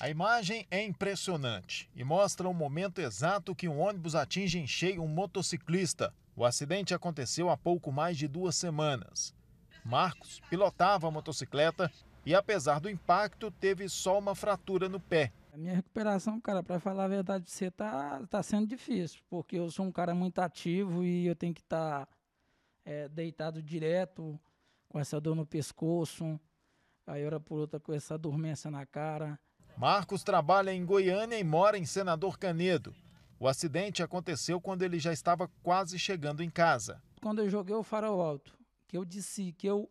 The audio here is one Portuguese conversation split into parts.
A imagem é impressionante e mostra o momento exato que um ônibus atinge em cheio um motociclista. O acidente aconteceu há pouco mais de duas semanas. Marcos pilotava a motocicleta e, apesar do impacto, teve só uma fratura no pé. A minha recuperação, cara, para falar a verdade pra você, tá, tá sendo difícil, porque eu sou um cara muito ativo e eu tenho que estar tá, é, deitado direto, com essa dor no pescoço, aí hora por outra com essa dormência na cara Marcos trabalha em Goiânia e mora em Senador Canedo. O acidente aconteceu quando ele já estava quase chegando em casa. Quando eu joguei o farol alto, que eu disse que eu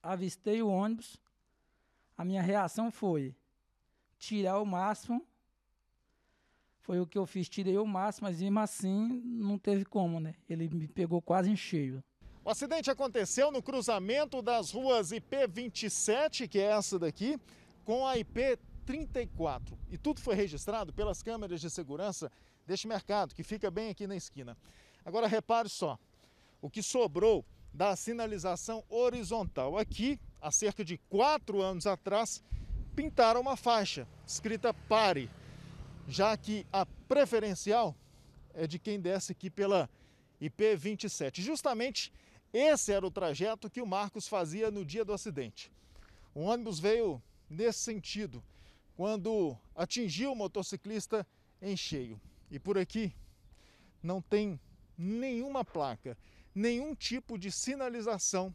avistei o ônibus, a minha reação foi tirar o máximo. Foi o que eu fiz, tirei o máximo, mas mesmo assim não teve como, né? Ele me pegou quase em cheio. O acidente aconteceu no cruzamento das ruas IP 27, que é essa daqui, com a IP 34. E tudo foi registrado pelas câmeras de segurança deste mercado, que fica bem aqui na esquina. Agora repare só, o que sobrou da sinalização horizontal. Aqui, há cerca de quatro anos atrás, pintaram uma faixa escrita pare, já que a preferencial é de quem desce aqui pela IP27. Justamente esse era o trajeto que o Marcos fazia no dia do acidente. O ônibus veio nesse sentido, quando atingiu o motociclista em cheio. E por aqui não tem nenhuma placa, nenhum tipo de sinalização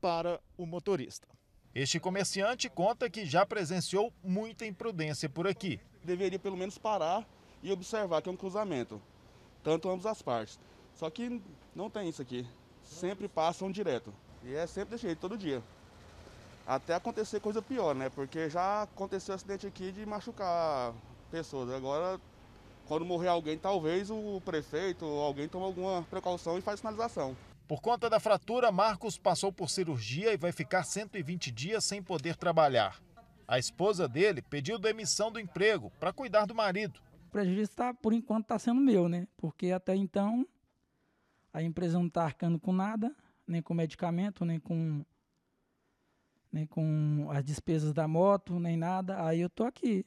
para o motorista. Este comerciante conta que já presenciou muita imprudência por aqui. Deveria pelo menos parar e observar que é um cruzamento, tanto ambas as partes. Só que não tem isso aqui, sempre passam direto. E é sempre desse jeito, todo dia até acontecer coisa pior, né? Porque já aconteceu acidente aqui de machucar pessoas. Agora, quando morrer alguém, talvez o prefeito ou alguém tome alguma precaução e faz sinalização. Por conta da fratura, Marcos passou por cirurgia e vai ficar 120 dias sem poder trabalhar. A esposa dele pediu demissão do emprego para cuidar do marido. O prejuízo, tá, por enquanto, está sendo meu, né? Porque até então a empresa não está arcando com nada, nem com medicamento, nem com né, com as despesas da moto, nem nada. Aí eu tô aqui.